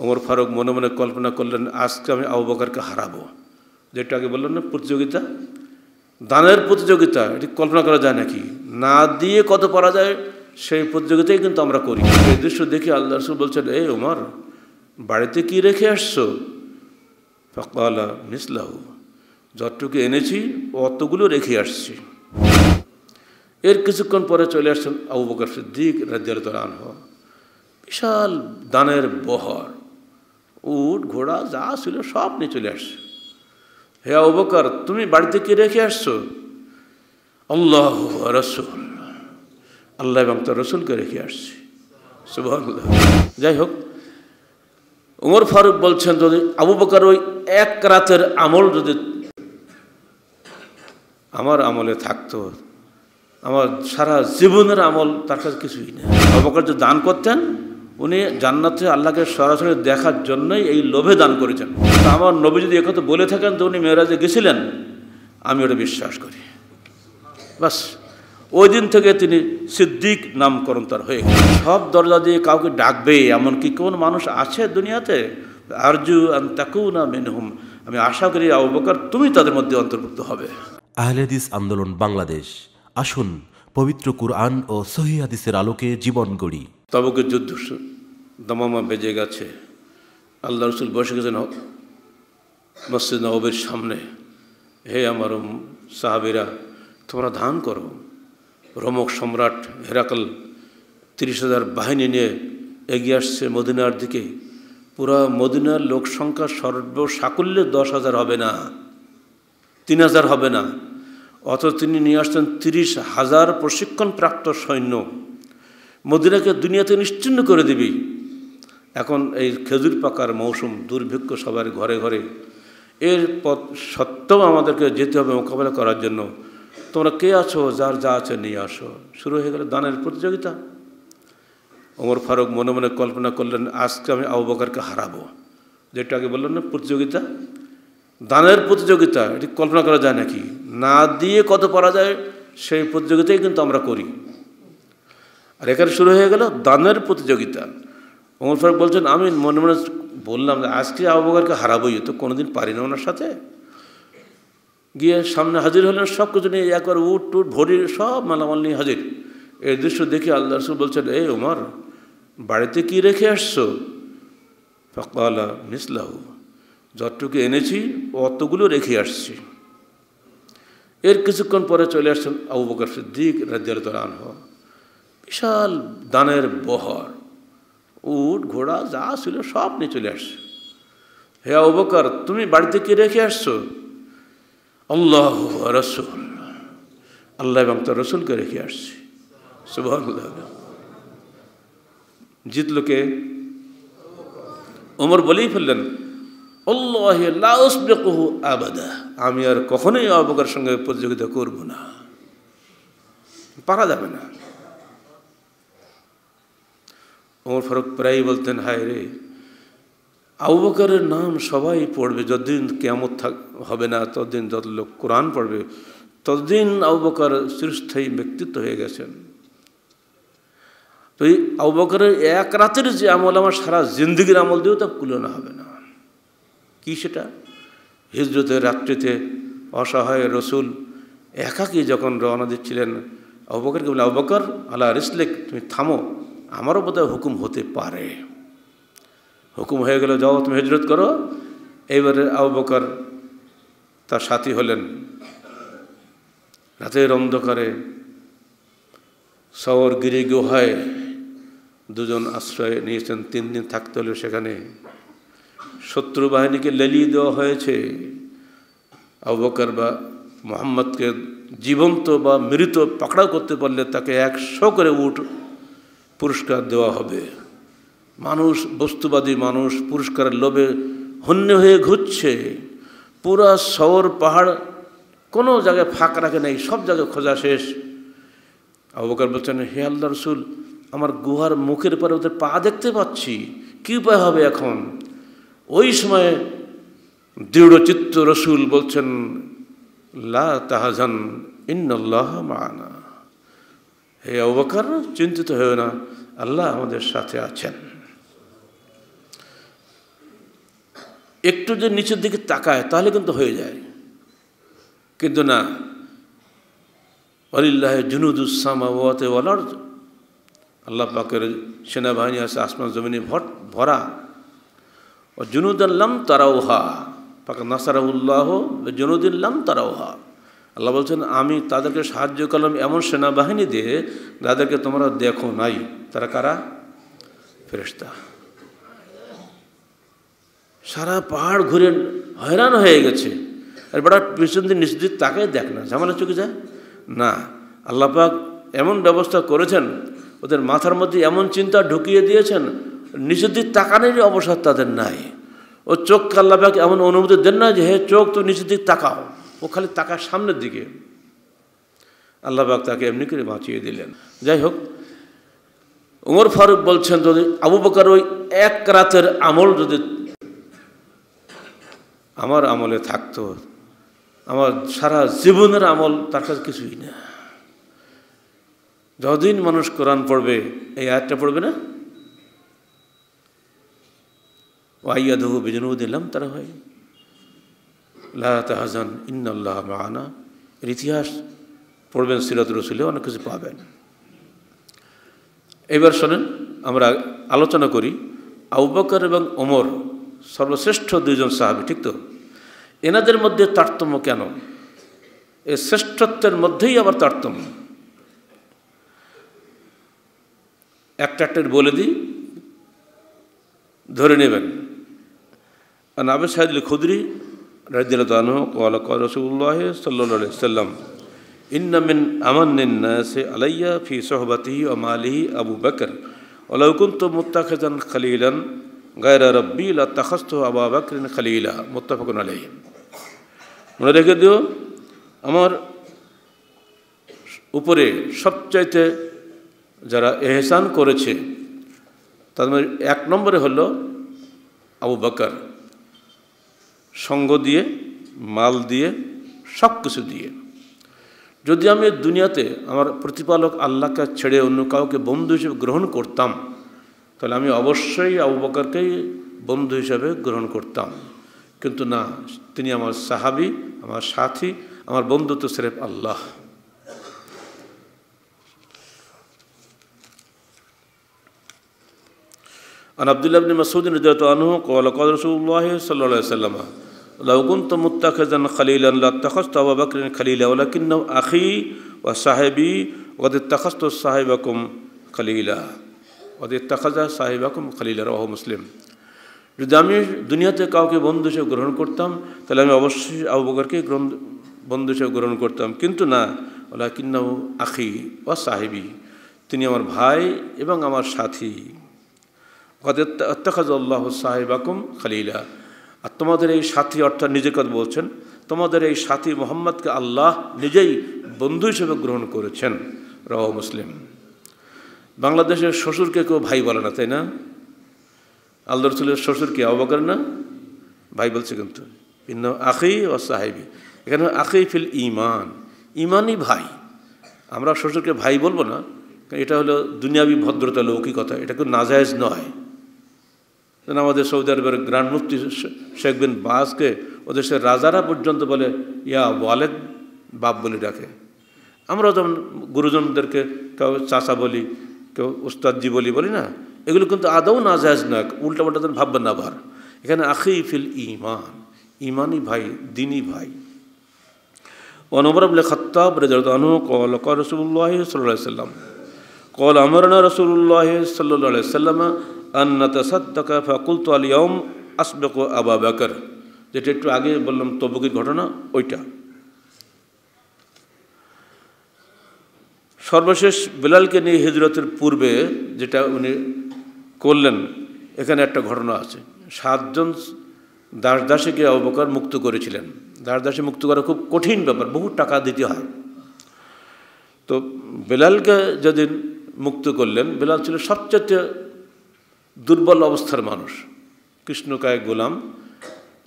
ওমর ফারুক মনে মনে কল্পনা করলেন আজকে আমি আবু বকারকে হারাবো যেটা আগে বললেন না প্রতিযোগিতা দানের প্রতিযোগিতা এটি কল্পনা করা যায় নাকি না দিয়ে কত পারা যায় সেই প্রতিযোগিতাই কিন্তু আমরা করি এই দৃশ্য দেখে আল্লাহ রসুল বলছেন এই ওমর বাড়িতে কি রেখে আসছো ফকালা মিসলাহু যতটুকু এনেছি অতগুলো রেখে আসছি এর কিছুক্ষণ পরে চলে আসছেন আবু বকর সিদ্দিক রাজ্যাল আনহ বিশাল দানের বহর উট ঘোড়া যা ছিল সব নিয়ে চলে আসছে হে অবকার তুমি বাড়িতে কি রেখে আসছো আল্লাহ রসুল আল্লাহ এবং তার রসুলকে রেখে আসছি শুভ যাই হোক উমর ফারুক বলছেন যদি আবু বকার ওই এক রাতের আমল যদি আমার আমলে থাকতো আমার সারা জীবনের আমল তার কাছে কিছুই না আবু বকার যদি দান করতেন উনি জান্নাতে আল্লাহকে সরাসরি দেখার জন্যই এই লোভে দান করেছেন আমার নবী যদি একথা বলে থাকেন তো উনি মেয়েরাজে গেছিলেন আমি ওটা বিশ্বাস করি বাস ওই দিন থেকে তিনি সিদ্দিক নামকরণ তার হয়ে গেল সব দরজা দিয়ে কাউকে ডাকবে এমন কি কোন মানুষ আছে দুনিয়াতে আরজু আন তাকু না আমি আশা করি অবকার বকর তুমি তাদের মধ্যে অন্তর্ভুক্ত হবে আহলেদিস আন্দোলন বাংলাদেশ আসুন পবিত্র কুরআন ও সহিহাদিসের আলোকে জীবন গড়ি তবকের যুদ্ধ দমামা বেজে গেছে আল্লাহ রসুল বসে গেছেন মসজিদ নবের সামনে হে আমার সাহাবিরা তোমরা ধান করো রমক সম্রাট হেরাকল তিরিশ হাজার বাহিনী নিয়ে এগিয়ে আসছে মদিনার দিকে পুরা মদিনার লোক সংখ্যা সর্বসাকুল্যে দশ হাজার হবে না তিন হাজার হবে না অত তিনি নিয়ে আসছেন তিরিশ হাজার প্রশিক্ষণপ্রাপ্ত সৈন্য মদিনাকে দুনিয়াতে নিশ্চিন্ন করে দিবি এখন এই খেজুর পাকার মৌসুম দুর্ভিক্ষ সবার ঘরে ঘরে এর পথ সত্ত্বেও আমাদেরকে যেতে হবে মোকাবেলা করার জন্য তোমরা কে আছো যার যা আছে নিয়ে আসো শুরু হয়ে গেল দানের প্রতিযোগিতা ওমর ফারুক মনে মনে কল্পনা করলেন আজকে আমি আবুবাকারকে হারাবো যেটা আগে বললেন না প্রতিযোগিতা দানের প্রতিযোগিতা এটি কল্পনা করা যায় নাকি না দিয়ে কত পারা যায় সেই প্রতিযোগিতাই কিন্তু আমরা করি আর এখানে শুরু হয়ে গেল দানের প্রতিযোগিতা ওমর ফারুক বলছেন আমি মনে মনে বললাম আজকে আবুবাকারকে হারাবই তো কোনোদিন পারি না ওনার সাথে গিয়ে সামনে হাজির হলেন সব কিছু নিয়ে একবার উট টুট ভরি সব মালামাল নিয়ে হাজির এর দৃশ্য দেখে আল্লাহ রসুল বলছেন এই ওমর বাড়িতে কি রেখে আসছো ফকালা মিসলাহু যতটুকু এনেছি অতগুলো রেখে আসছি এর কিছুক্ষণ পরে চলে আসছেন আবু বকর সিদ্দিক তোলা আনহ বিশাল দানের বহর উট ঘোড়া যা ছিল সব নিয়ে চলে আসছে হে অবকার তুমি বাড়িতে কি রেখে আসছো আল্লাহ রসুল আল্লাহ এবং তার রসুলকে রেখে আসছি জিতলোকে ওমর বলেই ফেললেন আবাদা আমি আর কখনোই অবকার সঙ্গে প্রতিযোগিতা করব না পারা যাবে না ওমর ফারুক প্রায়ই বলতেন হায় রে আবু নাম সবাই পড়বে যতদিন কেমত থাক হবে না ততদিন যত লোক কোরআন পড়বে ততদিন আবু বকর চিরস্থায়ী ব্যক্তিত্ব হয়ে গেছেন তো এই আবু এক রাতের যে আমল আমার সারা জিন্দগির আমল দিয়েও তা কুলনো হবে না কি সেটা হিজরতের রাত্রিতে অসহায় রসুল একাকি যখন রওনা দিচ্ছিলেন অবকার বকরকে বলে আবু আল্লাহ রিসলেক তুমি থামো আমারও বোধহয় হুকুম হতে পারে হুকুম হয়ে গেল যাও তুমি হজরত করো এইবারে আবু বকর তার সাথী হলেন রাতের অন্ধকারে শহর গিরি গুহায় দুজন আশ্রয় নিয়েছেন তিন দিন থাকতে হলো সেখানে শত্রু বাহিনীকে লেলিয়ে দেওয়া হয়েছে আবকার বকর বা মোহাম্মদকে জীবন্ত বা মৃত পাকড়াও করতে পারলে তাকে একশো করে উঠ পুরস্কার দেওয়া হবে মানুষ বস্তুবাদী মানুষ পুরস্কারের লোভে হন্য হয়ে ঘুরছে পুরা শহর পাহাড় কোনো জায়গায় ফাঁক রাখে নাই সব জায়গায় খোঁজা শেষ আবকার বলছেন হে আল্লাহ রসুল আমার গুহার মুখের পরে ওদের পা দেখতে পাচ্ছি কী উপায় হবে এখন ওই সময়ে দৃঢ়চিত্ত রসুল বলছেন লা তাহাজান ইন্নল্লাহ মানা হে অবকার চিন্তিত হয়েও না আল্লাহ আমাদের সাথে আছেন একটু যে নিচের দিকে তাকায় তাহলে কিন্তু হয়ে যায় কিন্তু না অলিল্লাহ জুনুদুসাম ওয়াতে অলার্জ আল্লাহ পাকের সেনাবাহিনী আছে আসমান জমিনে ভট ভরা ও জুনুদ আল্লাম তারাউহা পাক নাসারাউল্লাহ জুনুদুল্লাম তারাউহা আল্লাহ বলছেন আমি তাদেরকে সাহায্য করলাম এমন সেনাবাহিনী দিয়ে যাদেরকে তোমরা দেখো নাই তারা কারা ফেরেস্তা সারা পাহাড় ঘুরে হয়রান হয়ে গেছে আর বেটা পিছন দিয়ে নিশ্চিত তাকে দেখ না ঝামেলা চুকে যায় না আল্লাপাক এমন ব্যবস্থা করেছেন ওদের মাথার মধ্যে এমন চিন্তা ঢুকিয়ে দিয়েছেন নিচের দিক তাকানোরই অবসাদ তাদের নাই ও চোখকে আল্লাপাক এমন অনুমতি দেন না যে হে চোখ তো নিচের দিক তাকাও ও খালি তাকার সামনের দিকে আল্লাহবাক তাকে এমনি করে বাঁচিয়ে দিলেন যাই হোক উমর ফারুক বলছেন যদি আবু বকার ওই এক রাতের আমল যদি আমার আমলে থাকতো আমার সারা জীবনের আমল তার কাছে কিছুই না যতদিন মানুষ কোরআন পড়বে এই আয়টা পড়বে না ওয়াইয়াদহু দিলাম তারা হয় লাহাজান ইন্নাল্লাহ মানা এর ইতিহাস পড়বেন সিরাত রসুলে অনেক কিছু পাবেন এবার শোনেন আমরা আলোচনা করি আউবাকর এবং ওমর সর্বশ্রেষ্ঠ দুজন সাহাবি ঠিক তো এনাদের মধ্যে তারতম্য কেন এ শ্রেষ্ঠত্বের মধ্যেই আবার তারতম্য একটা একটার বলে দিই ধরে নেবেন আর নাবে সাহেদুল খুদরি রাজু কল কল রসুল্লাহ সাল্লি সাল্লাম ইন্নামিন আমান্ন সে আলাইয়া ফি সহবতি ও মালিহি আবু বকর অলৌকুন্ত মুতাখান খালিলন গায়র রব্বি তখস্ত আবা বকরিন খালিলা মুতাফকুন আলাই মনে রেখে দিও আমার উপরে সবচাইতে যারা এহসান করেছে তাদের এক নম্বরে হলো আবু বকর সঙ্গ দিয়ে মাল দিয়ে সব কিছু দিয়ে যদি আমি দুনিয়াতে আমার প্রতিপালক আল্লাহকে ছেড়ে অন্য কাউকে বন্ধু হিসেবে গ্রহণ করতাম তাহলে আমি অবশ্যই আবু বকরকেই বন্ধু হিসাবে গ্রহণ করতাম কিন্তু না তিনি আমার সাহাবি আমার সাথী আমার বন্ধু তো সেরেফ আল্লাহ আন আবদুল্লাহ আবনী মাসুদ্দিন রাজিয়াল আনহু কল রসুল্লাহ সাল্লাম লাউকুন তো মুত্তাখান খালিল আল্লাহ তখস তো আবা বাকরিন খালিল কিন্ন আখি ও সাহেবি ওদে তখস তো সাহেব আকুম খালিলা ওদে তখাজা সাহেব আকুম খালিলা রহ মুসলিম যদি আমি দুনিয়াতে কাউকে বন্ধু হিসেবে গ্রহণ করতাম তাহলে আমি অবশ্যই আবু বকরকে গ্রহণ বন্ধু হিসেবে গ্রহণ করতাম কিন্তু না ওলা কিন্ন আখি ও সাহেবি তিনি আমার ভাই এবং আমার সাথী কদাহ সাহেবাকুম খালিলা আর তোমাদের এই সাথী অর্থাৎ নিজের কথা বলছেন তোমাদের এই সাথী মোহাম্মদকে আল্লাহ নিজেই বন্ধু হিসেবে গ্রহণ করেছেন র মুসলিম বাংলাদেশের শ্বশুরকে কেউ ভাই বলে না তাই না আল্লাহ রসুলের শ্বশুরকে অবাকার না ভাই বলছে কিন্তু ভিন্ন আখি ও সাহেবী এখানে আখি ফিল ইমান ইমানই ভাই আমরা শ্বশুরকে ভাই বলবো না এটা হলো দুনিয়াবি ভদ্রতা লৌকিকতা এটা কেউ নাজায়জ নয় যেন আমাদের সৌদি আরবের গ্রান্ড মুফতি শেখ বিন বাসকে ও দেশের রাজারা পর্যন্ত বলে ইয়া ওয়ালেদ বাপ বলে ডাকে আমরা যেমন গুরুজনদেরকে কেউ চাচা বলি কেউ উস্তাদি বলি বলি না এগুলো কিন্তু আদৌ না জাহাজ না পাল্টা যেন ভাববেন না ভার এখানে আখি ফিল ইমান ইমানি ভাই দিনী ভাই অনবরম খত্তাব রেজাল আনু কল ক রসুল্লাহ সাল্লাহ সাল্লাম কল আমরনা রসুল্লাহ সাল্লাহ সাল্লামা আন্নাতাসাদ্দাকা ফাকুলতু আলিয়ম আসবেক আবা যেটা একটু আগে বললাম তবুকের ঘটনা ওইটা সর্বশেষ বিলালকে নিয়ে হিজরতের পূর্বে যেটা উনি করলেন এখানে একটা ঘটনা আছে সাতজন দাস দাসীকে অবকার মুক্ত করেছিলেন দাস দাসী মুক্ত করা খুব কঠিন ব্যাপার বহু টাকা দিতে হয় তো বেলালকে যেদিন মুক্ত করলেন বেলাল ছিল সবচেয়ে দুর্বল অবস্থার মানুষ কৃষ্ণকায় গোলাম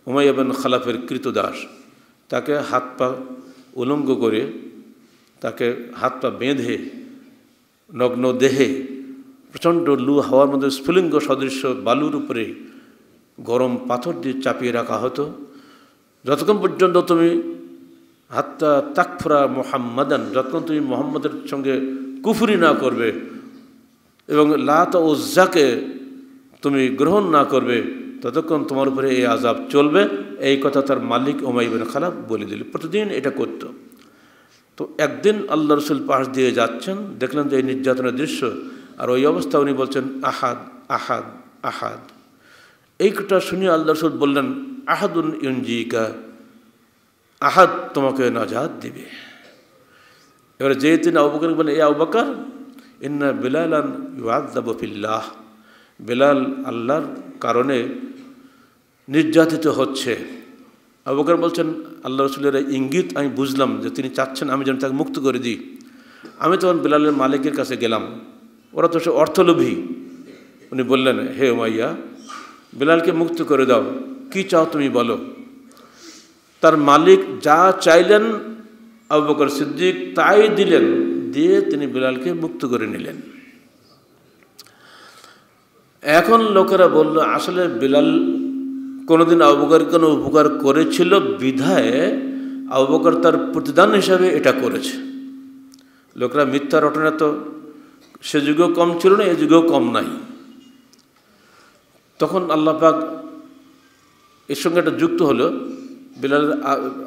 হুমাইয়াবেন খালাফের কৃতদাস তাকে হাত পা উলঙ্গ করে তাকে হাত পা বেঁধে নগ্ন দেহে প্রচণ্ড লু হাওয়ার মধ্যে স্ফুলিঙ্গ সদৃশ্য বালুর উপরে গরম পাথর দিয়ে চাপিয়ে রাখা হতো যতক্ষণ পর্যন্ত তুমি হাত্তা তাকফুরা মোহাম্মদান যতক্ষণ তুমি মোহাম্মদের সঙ্গে কুফুরি না করবে এবং লাত ওজ্জাকে তুমি গ্রহণ না করবে ততক্ষণ তোমার উপরে এই আজাব চলবে এই কথা তার মালিক ওমাইবিন খালাব বলে দিল প্রতিদিন এটা করত তো একদিন আল্লাহ রসুল পাহাড় দিয়ে যাচ্ছেন দেখলেন যে এই নির্যাতনের দৃশ্য আর ওই অবস্থা উনি বলছেন আহাদ আহাদ আহাদ কথা শুনে আল্লাহ রসুল বললেন আহাদুন ইউনজিকা আহাদ তোমাকে নাজাদ দিবে এবারে যে তিনি আবুকার বলেন এ অবকার ইন্না ইউ ইউআদাবু ফিল্লাহ বেলাল আল্লাহর কারণে নির্যাতিত হচ্ছে আবুকার বলছেন আল্লাহ রসুলের ইঙ্গিত আমি বুঝলাম যে তিনি চাচ্ছেন আমি যেন তাকে মুক্ত করে দিই আমি তখন বেলালের মালিকের কাছে গেলাম ওরা তো সে অর্থলোভী উনি বললেন হে উমাইয়া বেলালকে মুক্ত করে দাও কি চাও তুমি বলো তার মালিক যা চাইলেন আবু বকর সিদ্দিক তাই দিলেন দিয়ে তিনি বেলালকে মুক্ত করে নিলেন এখন লোকেরা বলল আসলে বিলাল কোনোদিন অবকার কোনো উপকার করেছিল বিধায় অবকার তার প্রতিদান হিসাবে এটা করেছে লোকেরা মিথ্যা রটনা তো সে যুগেও কম ছিল না এ যুগেও কম নাই তখন আল্লাপাক এর সঙ্গে একটা যুক্ত হলো বিলাল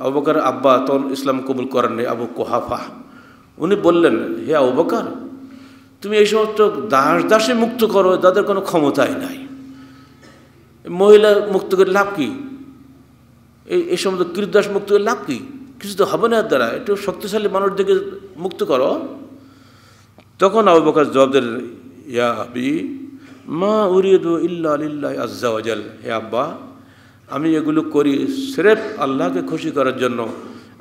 অবকার আব্বা তখন ইসলাম কবুল করেননি আবু কোহাফা উনি বললেন হে অবকার তুমি এই সমস্ত দাস দাসে মুক্ত করো তাদের কোনো ক্ষমতাই নাই মহিলা মুক্ত করে লাভ কি এই এই সমস্ত কীর্দাস মুক্ত করে লাভ কি কিছু তো হবে না দ্বারা একটু শক্তিশালী মানুষদেরকে মুক্ত করো তখন আবু বকার জবাব দেন ইয়া আবি মা দু ইল্লা আজ্জা আজ্জাওয়াজাল হে আব্বা আমি এগুলো করি স্রেফ আল্লাহকে খুশি করার জন্য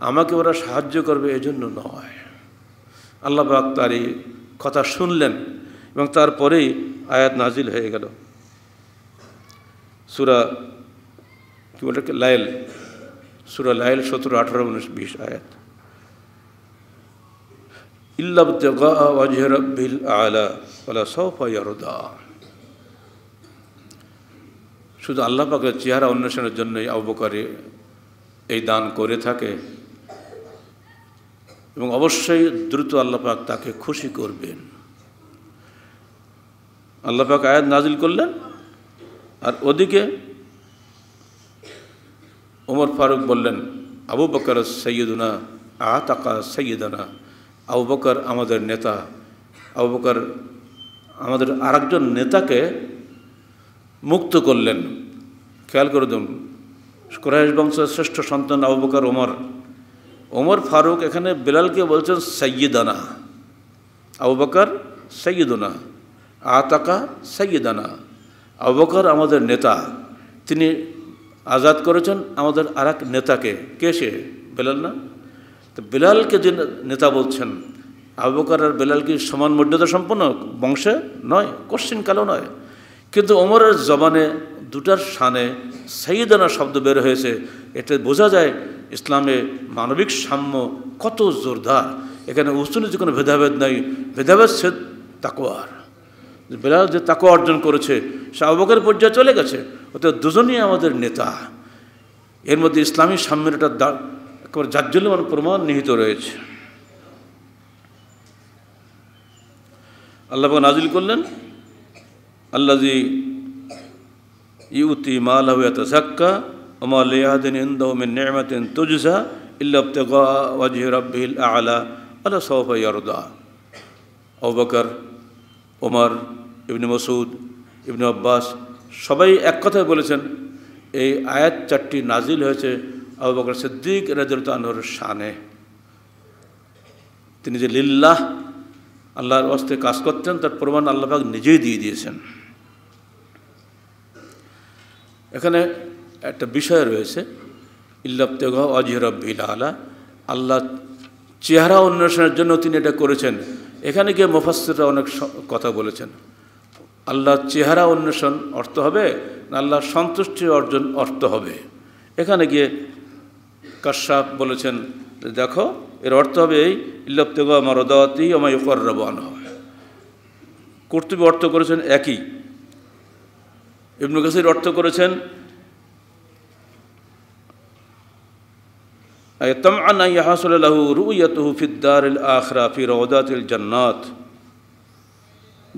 আমাকে ওরা সাহায্য করবে এজন্য নয় আল্লাহ পাক তার কথা শুনলেন এবং তারপরেই আয়াত নাজিল হয়ে গেল সুরা কি বলে লাইল সুরা লাইল সতেরো আঠারো উনিশ বিশ আয়াত ইল্লাবিল আলা ওলা শুধু আল্লাহ পাকের চেহারা অন্বেষণের জন্যই অবকারে এই দান করে থাকে এবং অবশ্যই দ্রুত আল্লাপাক তাকে খুশি করবেন আল্লাপাক আয়াত নাজিল করলেন আর ওদিকে ওমর ফারুক বললেন আবু বকর সৈয়দনা আতাকা সৈয়দানা আবু বকর আমাদের নেতা আবু বকর আমাদের আরেকজন নেতাকে মুক্ত করলেন খেয়াল করে দিন কোরআশ বংশের শ্রেষ্ঠ সন্তান আবু বকর ওমর ওমর ফারুক এখানে বেলালকে বলছেন সৈয়দানা আবু বকর সৈয়দনা আতাকা সৈয়দানা আবু আমাদের নেতা তিনি আজাদ করেছেন আমাদের আর নেতাকে কে সে বেলাল না তো বেলালকে যে নেতা বলছেন আবু আর বেলাল কি সমান মর্যাদা সম্পন্ন বংশে নয় কশ্চিন কালো নয় কিন্তু ওমরের জবানে দুটার সানে সাইদানা শব্দ বের হয়েছে এটা বোঝা যায় ইসলামে মানবিক সাম্য কত জোরদার এখানে উসুনে যে কোনো ভেদাভেদ নাই ভেদাভেদ সে তাকোয়ার বেলাল যে তাকোয়া অর্জন করেছে শাহবকের পর্যায়ে চলে গেছে অর্থাৎ দুজনই আমাদের নেতা এর মধ্যে ইসলামী সাম্যের একটা একেবারে জাজ্জল্যমান প্রমাণ নিহিত রয়েছে আল্লাহ নাজিল করলেন আল্লাহ ইউতি মালাহ তাজাক্কা وما لأحد عنده من نعمة تجزى إلا ابتغاء وجه ربه الأعلى ألا سوف يرضى أبو بكر ওমর ইবনে মসুদ ইবনে আব্বাস সবাই এক কথায় বলেছেন এই আয়াত চারটি নাজিল হয়েছে আবু বকর সিদ্দিক রাজরত আনহর শানে তিনি যে লিল্লাহ আল্লাহর অস্তে কাজ করতেন তার প্রমাণ আল্লাহবাগ নিজেই দিয়ে দিয়েছেন এখানে একটা বিষয় রয়েছে ইল্লাপ্তেগ অজিহরব্বিল আলা আল্লাহ চেহারা অন্বেষণের জন্য তিনি এটা করেছেন এখানে গিয়ে মুফাসিররা অনেক কথা বলেছেন আল্লাহর চেহারা অন্বেষণ অর্থ হবে না আল্লাহর সন্তুষ্টি অর্জন অর্থ হবে এখানে গিয়ে কাশ্যাপ বলেছেন দেখো এর অর্থ হবে এই ইল্লাপ্তেগ মরদাতি আমায় ইকর্রব হবে কর্তব্য অর্থ করেছেন একই ইবনু কাসির অর্থ করেছেন তমান ইয়াহাসুল্লাহু রুইয়াতহু ফিদ্দার আখরা ফি রওদাতিল জান্নাত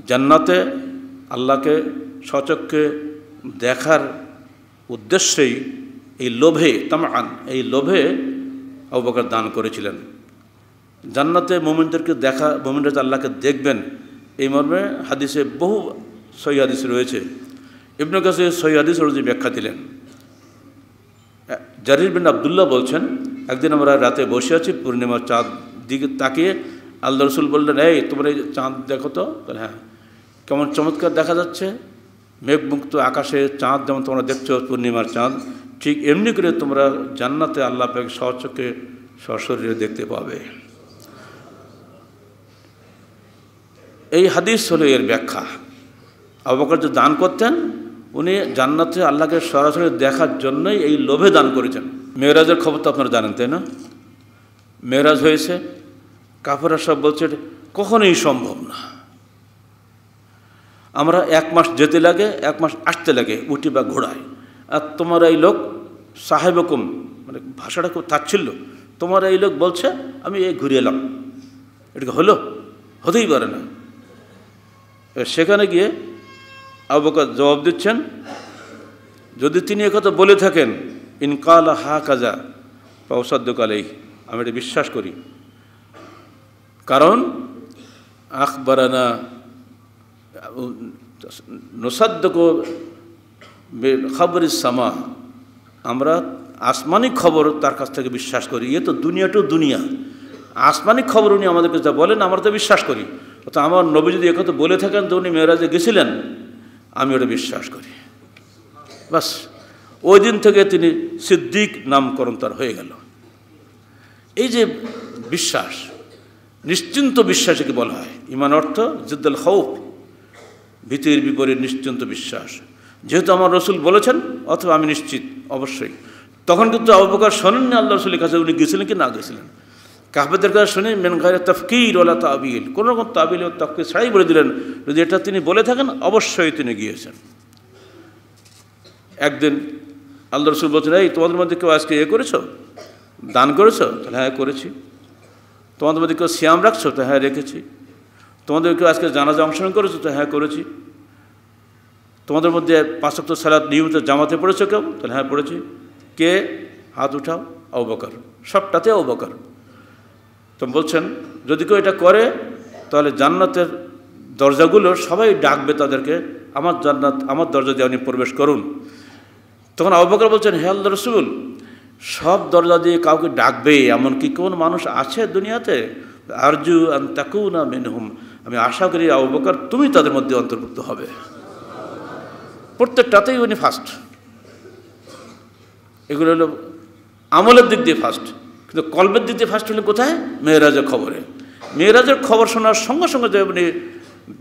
জান্নাতে আল্লাহকে সচক্ষে দেখার উদ্দেশ্যেই এই লোভে তামান এই লোভে অবকার দান করেছিলেন জান্নাতে মোমিনদেরকে দেখা মোমিনরা আল্লাহকে দেখবেন এই মর্মে হাদিসে বহু সই হাদিস রয়েছে ইবনু কাসির হাদিস ব্যাখ্যা দিলেন জারির বিন আবদুল্লাহ বলছেন একদিন আমরা রাতে বসে আছি পূর্ণিমার চাঁদ দিকে তাকিয়ে আল্লাহ রসুল বললেন এই তোমার এই চাঁদ দেখো তো হ্যাঁ কেমন চমৎকার দেখা যাচ্ছে মেঘমুক্ত আকাশে চাঁদ যেমন তোমরা দেখছো পূর্ণিমার চাঁদ ঠিক এমনি করে তোমরা জান্নাতে আল্লাহ পাক সহচকে সশরীরে দেখতে পাবে এই হাদিস হলো এর ব্যাখ্যা আবাকর যে দান করতেন উনি জান্নাতে আল্লাহকে সরাসরি দেখার জন্যই এই লোভে দান করেছেন মেয়েরাজের খবর তো আপনারা জানেন তাই না মেয়েরাজ হয়েছে কাফেরা সব বলছে কখনোই সম্ভব না আমরা এক মাস যেতে লাগে এক মাস আসতে লাগে উটি বা ঘোড়ায় আর তোমার এই লোক সাহেবকম মানে ভাষাটা খুব থাকছিল তোমার এই লোক বলছে আমি এই ঘুরে এলাম এটা হলো হতেই পারে না সেখানে গিয়ে আবকা জবাব দিচ্ছেন যদি তিনি একথা বলে থাকেন ইনকাল হা কাজা বা কালেই আমি এটা বিশ্বাস করি কারণ আখবরানা নসাদ্যক খবর সামা আমরা আসমানিক খবর তার কাছ থেকে বিশ্বাস করি ইয়ে তো দুনিয়া টু দুনিয়া আসমানিক খবর উনি আমাদেরকে যা বলেন আমরা তো বিশ্বাস করি তো আমার নবী যদি একথা বলে থাকেন তো উনি মেয়েরাজে গেছিলেন আমি ওটা বিশ্বাস করি বাস ওই দিন থেকে তিনি সিদ্দিক নামকরণ তার হয়ে গেল এই যে বিশ্বাস নিশ্চিন্ত বিশ্বাসকে বলা হয় ইমান অর্থ জিদ্দাল খৌফ ভীতির বিপরীত নিশ্চিন্ত বিশ্বাস যেহেতু আমার রসুল বলেছেন অথবা আমি নিশ্চিত অবশ্যই তখন কিন্তু শোনেন শোনেননি আল্লাহ রসুলের কাছে উনি গেছিলেন কি না গেছিলেন কাহবেদের কাছে শুনে মেন ঘরে তফকির ওলা তাবিল কোন রকম তাবিল ও তফকির ছাড়াই বলে দিলেন যদি এটা তিনি বলে থাকেন অবশ্যই তিনি গিয়েছেন একদিন আল্লাহ রসুল বলছেন এই তোমাদের মধ্যে কেউ আজকে ইয়ে করেছো দান করেছো তাহলে হ্যাঁ করেছি তোমাদের মধ্যে কেউ শ্যাম রাখছো তো হ্যাঁ রেখেছি তোমাদের কেউ আজকে জানাজা অংশগ্রহণ করেছো তো হ্যাঁ করেছি তোমাদের মধ্যে পাঁচ সপ্তাহ নিয়মিত জামাতে পড়েছো কেউ তাহলে হ্যাঁ পড়েছি কে হাত উঠাও অবকার সবটাতে অবকার তো বলছেন যদি কেউ এটা করে তাহলে জান্নাতের দরজাগুলো সবাই ডাকবে তাদেরকে আমার জান্নাত আমার দরজা দিয়ে আপনি প্রবেশ করুন তখন আবুবকর বলছেন হে আল্লাহ রসুল সব দরজা দিয়ে কাউকে ডাকবে এমন কি কোন মানুষ আছে দুনিয়াতে আরজু আন না মিনহুম আমি আশা করি অবকার তুমি তাদের মধ্যে অন্তর্ভুক্ত হবে প্রত্যেকটাতেই উনি ফার্স্ট এগুলো হলো আমলের দিক দিয়ে ফার্স্ট কিন্তু কল্পের দিক দিয়ে ফার্স্ট হলেন কোথায় মেয়েরাজের খবরে মেয়েরাজের খবর শোনার সঙ্গে সঙ্গে যে উনি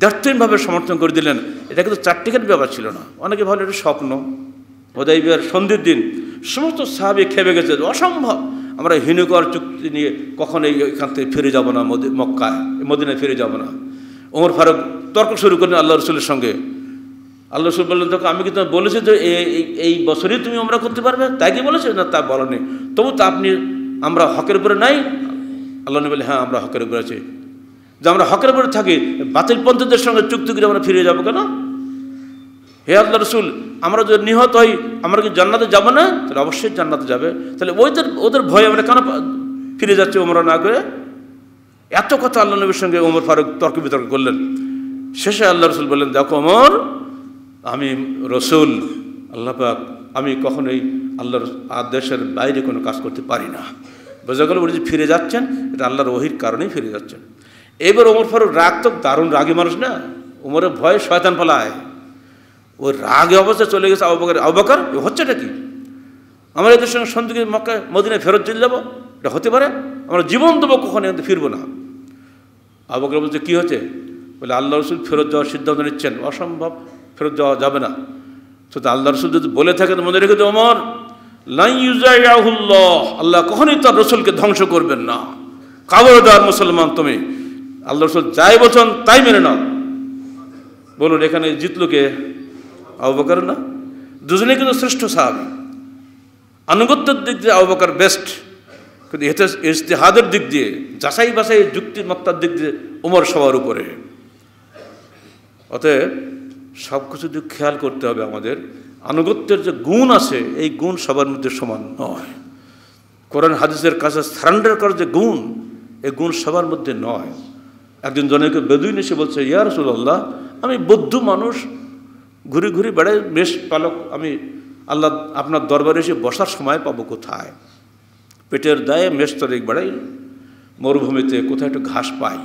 দার্থীনভাবে সমর্থন করে দিলেন এটা কিন্তু চারটিকের ব্যাপার ছিল না অনেকে ভালো এটা স্বপ্ন হোদাইবিয়ার সন্ধির দিন সমস্ত সাহাবি খেপে গেছে অসম্ভব আমরা হিনুকর চুক্তি নিয়ে কখনোই এখান থেকে ফিরে যাব না মক্কায় মদিনায় ফিরে যাব না ওমর ফারুক তর্ক শুরু করলেন আল্লাহ রসুলের সঙ্গে আল্লাহ রসুল বললেন তোকে আমি কি তোমার বলেছি যে এই বছরই তুমি আমরা করতে পারবে তাই কি বলেছো না তা বলনি তবু তা আপনি আমরা হকের উপরে নাই আল্লাহ নবী বলে হ্যাঁ আমরা হকের উপরে আছি যে আমরা হকের উপরে থাকি বাতিল পন্থীদের সঙ্গে চুক্তি করে আমরা ফিরে যাবো কেন হে আল্লাহ রসুল আমরা যদি নিহত হই আমরা কি জান্নাতে যাব না তাহলে অবশ্যই জান্নাতে যাবে তাহলে ওদের ওদের ভয়ে আমরা কেন ফিরে যাচ্ছি ওমরা না করে এত কথা আল্লাহ নবীর সঙ্গে ওমর ফারুক তর্ক বিতর্ক করলেন শেষে আল্লাহ রসুল বললেন দেখো ওমর আমি রসুল আল্লাহ আমি কখনোই আল্লাহর আদেশের বাইরে কোনো কাজ করতে পারি না বোঝা গেল বলে যে ফিরে যাচ্ছেন এটা আল্লাহর ওহির কারণেই ফিরে যাচ্ছেন এবার ওমর ফারুক রাগ তো দারুণ রাগী মানুষ না ওমরের ভয়ে শয়তান পালায় ও রাগে অবস্থায় চলে গেছে অবকার অবকার হচ্ছেটা কি আমরা এদের সঙ্গে সন্তুকে মক্কা মদিনায় ফেরত চলে যাবো এটা হতে পারে আমরা জীবন দেবো কখনো এখানে ফিরবো না অবকার বলছে কী হচ্ছে বলে আল্লাহ রসুল ফেরত যাওয়ার সিদ্ধান্ত নিচ্ছেন অসম্ভব ফেরত যাওয়া যাবে না তো আল্লাহ রসুল যদি বলে থাকে তো মনে রেখে অমর লাইজাইহুল্লাহ আল্লাহ কখনই তার রসুলকে ধ্বংস করবেন না কাবরদার মুসলমান তুমি আল্লাহ রসুল যাই বলছেন তাই মেনে নাও বলুন এখানে জিতলুকে আবুবকর না দুজনে কিন্তু শ্রেষ্ঠ সাহাবি আনুগত্যের দিক দিয়ে আবুবকর বেস্ট কিন্তু ইস্তেহাদের দিক দিয়ে যাচাই বাছাই যুক্তির মাত্রার দিক দিয়ে উমর সবার উপরে অতএব সব কিছু দিক খেয়াল করতে হবে আমাদের আনুগত্যের যে গুণ আছে এই গুণ সবার মধ্যে সমান নয় কোরআন হাদিসের কাছে সারেন্ডার করার যে গুণ এই গুণ সবার মধ্যে নয় একজন জনকে বেদুইন এসে বলছে ইয়া রসুল্লাহ আমি বৌদ্ধ মানুষ ঘুরে ঘুরে বেড়াই মেষ পালক আমি আল্লাহ আপনার দরবারে এসে বসার সময় পাবো কোথায় পেটের দায়ে মেষ তারিখ বেড়াই মরুভূমিতে কোথায় একটু ঘাস পাই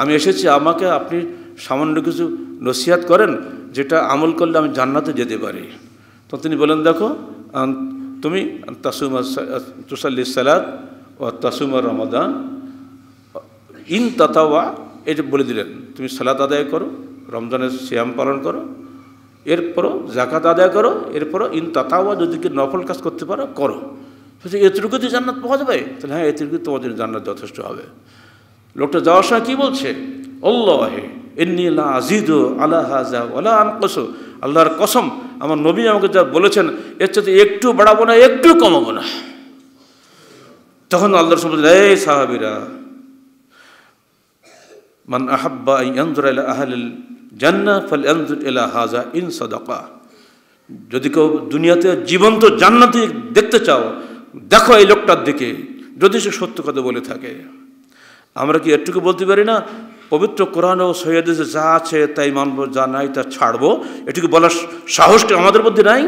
আমি এসেছি আমাকে আপনি সামান্য কিছু নসিহাত করেন যেটা আমল করলে আমি জান্নাতে যেতে পারি তো তিনি বলেন দেখো তুমি তাসুমা তুসাল্লি সালাদ ও তাসুমা রমাদান ইন তাতাওয়া এটা বলে দিলেন তুমি সালাদ আদায় করো রমজানের শ্যাম পালন করো এরপরও জাকাত আদায় করো এরপরও ইন তাতাওয়া যদি কি নফল কাজ করতে পারো করো এতটুকু যদি জান্নাত পাওয়া যাবে তাহলে হ্যাঁ এতটুকু তোমাদের জান্নাত যথেষ্ট হবে লোকটা যাওয়ার সময় কী বলছে অল্লাহে এমনি লা আজিদু আলা হাজা ওলা আল্লাহর কসম আমার নবী আমাকে যা বলেছেন এর চাইতে একটু বাড়াবো না একটু কমাবো না তখন আল্লাহর সব এই সাহাবিরা মান আহাব্বা আহলিল জান্না ফল এলা হাজা ইন সদাকা যদি কেউ দুনিয়াতে জীবন্ত জান্নাতে দেখতে চাও দেখো এই লোকটার দিকে যদি সে সত্য কথা বলে থাকে আমরা কি এটুকু বলতে পারি না পবিত্র কোরআন ও সৈয়দেশে যা আছে তাই মানব যা নাই তা ছাড়বো এটুকু বলার সাহসটা আমাদের মধ্যে নাই